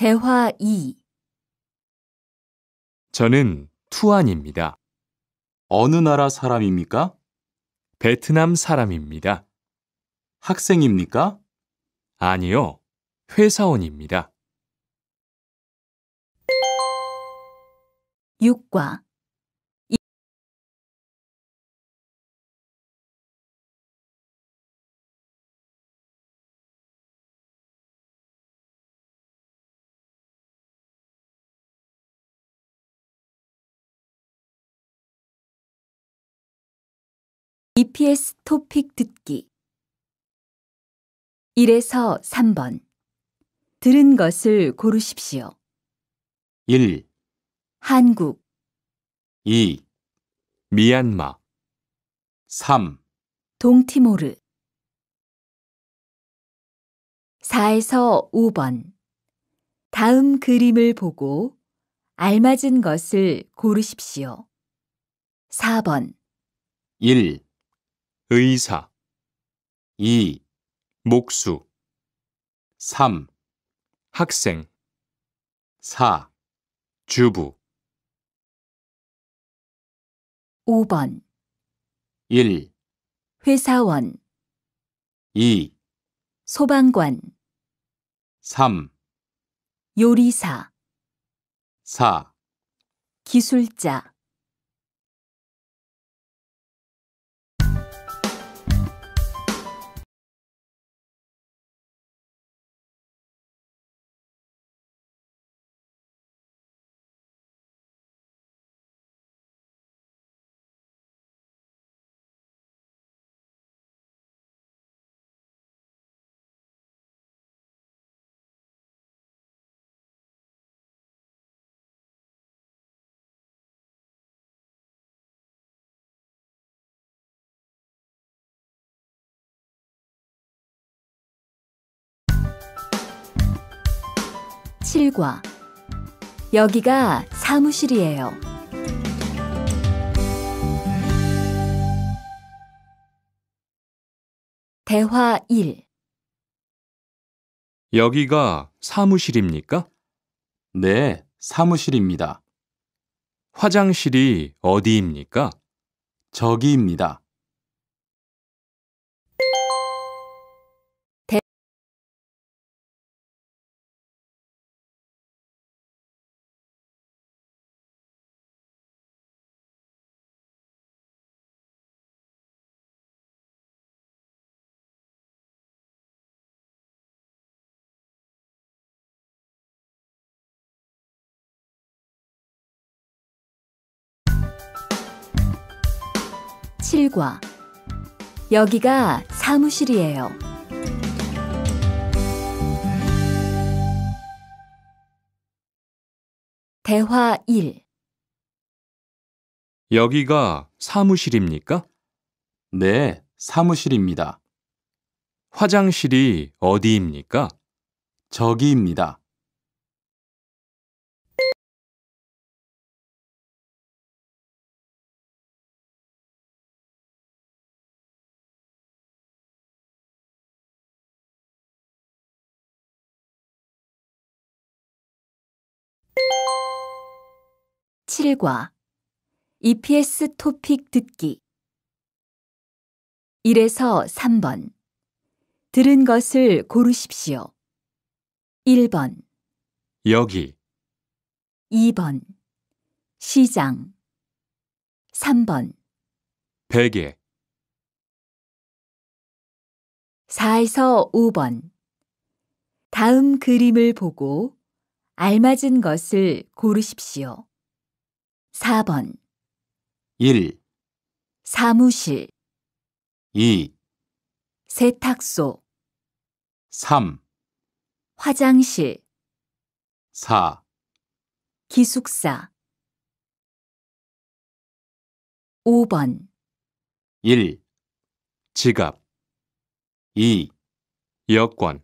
대화 2 저는 투안입니다. 어느 나라 사람입니까? 베트남 사람입니다. 학생입니까? 아니요. 회사원입니다. 6과 EPS 토픽 듣기 1에서 3번 들은 것을 고르십시오. 1, 한국, 2, 미얀마 3, 동티모르 4에서 5번 다음 그림을 보고 알맞은 것을 고르십시오. 4번 1, 의사 2. 목수 3. 학생 4. 주부 5번 1. 회사원 2. 소방관 3. 요리사 4. 기술자 실과 여기가 사무실이에요. 대화 1 여기가 사무실입니까? 네, 사무실입니다. 화장실이 어디입니까? 저기입니다. 실과 여기가 사무실이에요. 대화 1 여기가 사무실입니까? 네, 사무실입니다. 화장실이 어디입니까? 저기입니다. 실과 EPS 토픽 듣기 1에서 3번 들은 것을 고르십시오. 1번 여기 2번 시장 3번 베개 4에서 5번 다음 그림을 보고 알맞은 것을 고르십시오. 4번 1, 사무실 2, 세탁소 3, 화장실 4, 기숙사 5번 1. 지갑 2. 여권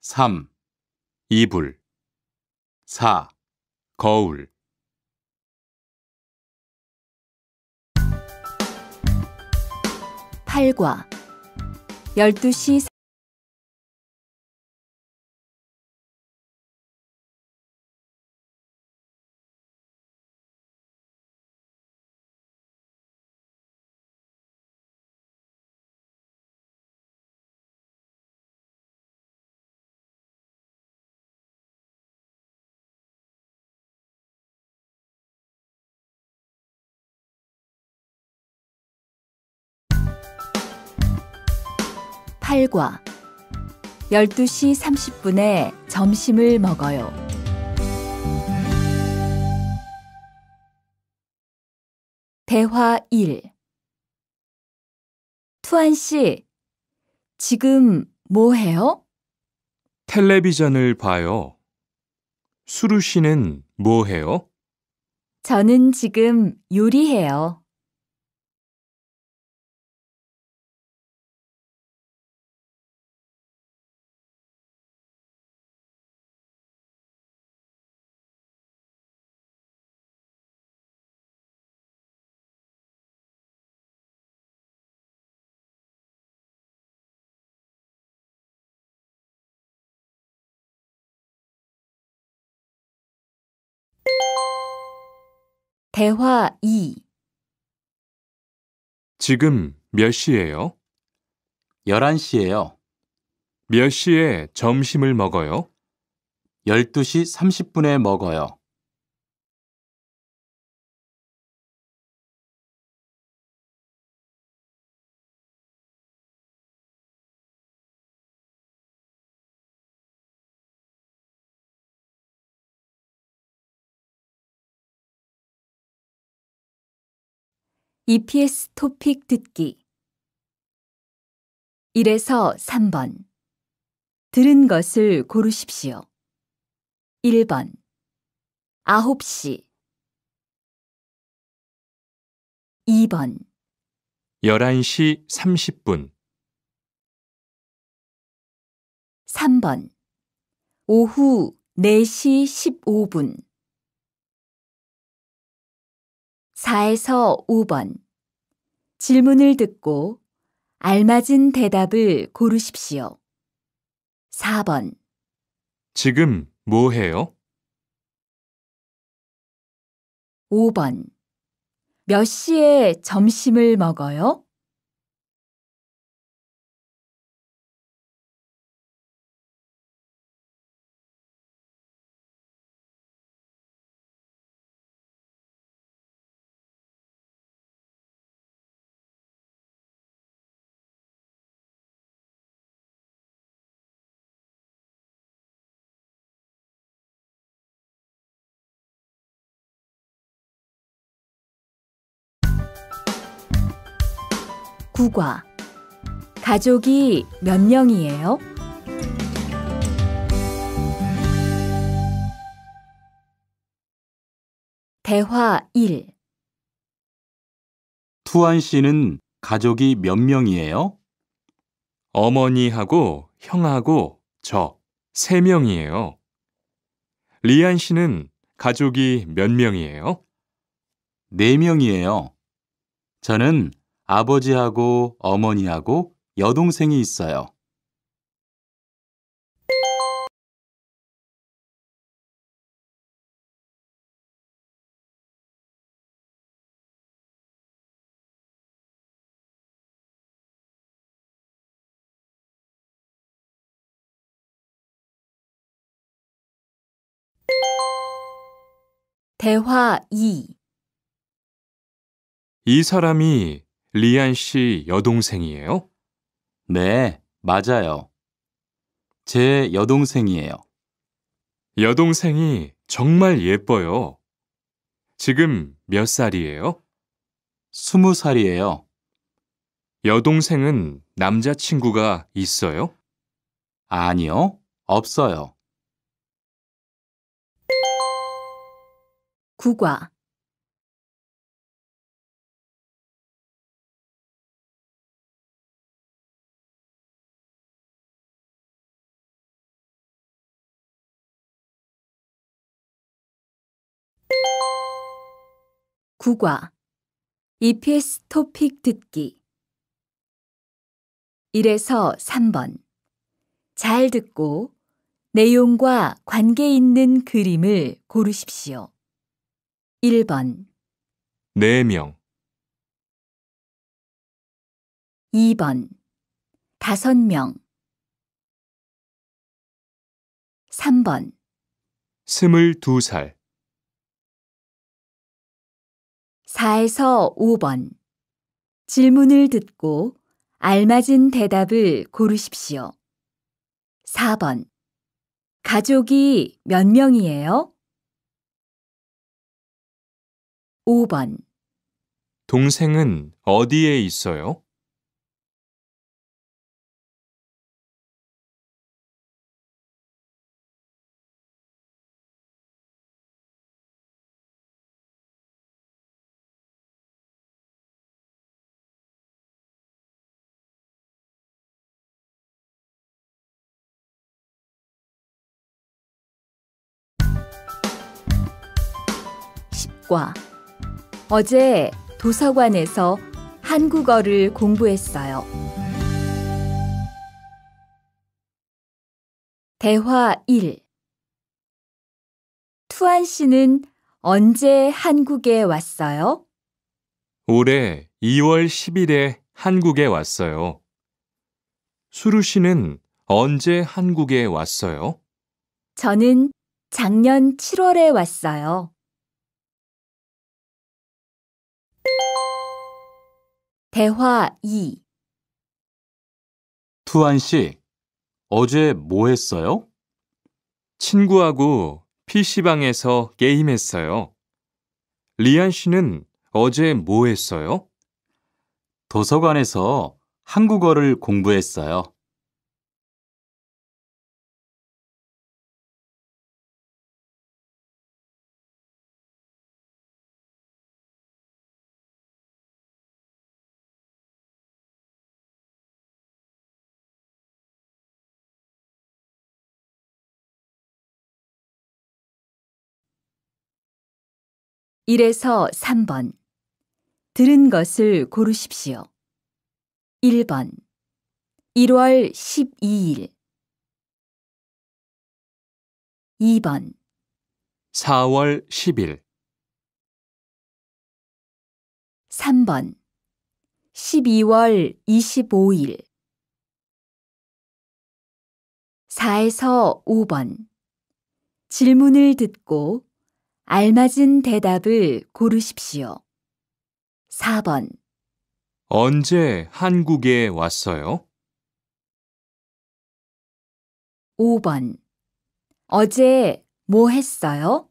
3. 이불 4. 거울 8과 12시 8과 12시 30분에 점심을 먹어요. 대화 1 투안 씨, 지금 뭐 해요? 텔레비전을 봐요. 수루 씨는 뭐 해요? 저는 지금 요리해요. 대화 2 지금 몇 시예요? 11시예요. 몇 시에 점심을 먹어요? 12시 30분에 먹어요. EPS 토픽 듣기 1에서 3번 들은 것을 고르십시오. 1번 9시 2번 11시 30분 3번 오후 4시 15분 4에서 5번 질문을 듣고 알맞은 대답을 고르십시오. 4번 지금 뭐 해요? 5번 몇 시에 점심을 먹어요? 부과 가족이 몇 명이에요? 대화 1 투안 씨는 가족이 몇 명이에요? 어머니하고 형하고 저 세 명이에요. 리안 씨는 가족이 몇 명이에요? 네 명이에요. 저는 아버지하고 어머니하고 여동생이 있어요. 대화 2. 이 사람이 리안 씨 여동생이에요? 네, 맞아요. 제 여동생이에요. 여동생이 정말 예뻐요. 지금 몇 살이에요? 스무 살이에요. 여동생은 남자친구가 있어요? 아니요, 없어요. 국과 구과 EPS 토픽 듣기 1에서 3번 잘 듣고 내용과 관계 있는 그림을 고르십시오. 1번 4명 2번 5명 3번 22살 4에서 5번 질문을 듣고 알맞은 대답을 고르십시오. 4번 가족이 몇 명이에요? 5번 동생은 어디에 있어요? 교육과 어제 도서관에서 한국어를 공부했어요. 대화 1 투안 씨는 언제 한국에 왔어요? 올해 2월 10일에 한국에 왔어요. 수루 씨는 언제 한국에 왔어요? 저는 작년 7월에 왔어요. 대화 2 투안 씨, 어제 뭐 했어요? 친구하고 PC방에서 게임했어요. 리안 씨는 어제 뭐 했어요? 도서관에서 한국어를 공부했어요. 1에서 3번 들은 것을 고르십시오. 1번 1월 12일 2번 4월 10일 3번 12월 25일 4에서 5번 질문을 듣고 알맞은 대답을 고르십시오. 4번. 언제 한국에 왔어요? 5번. 어제 뭐 했어요?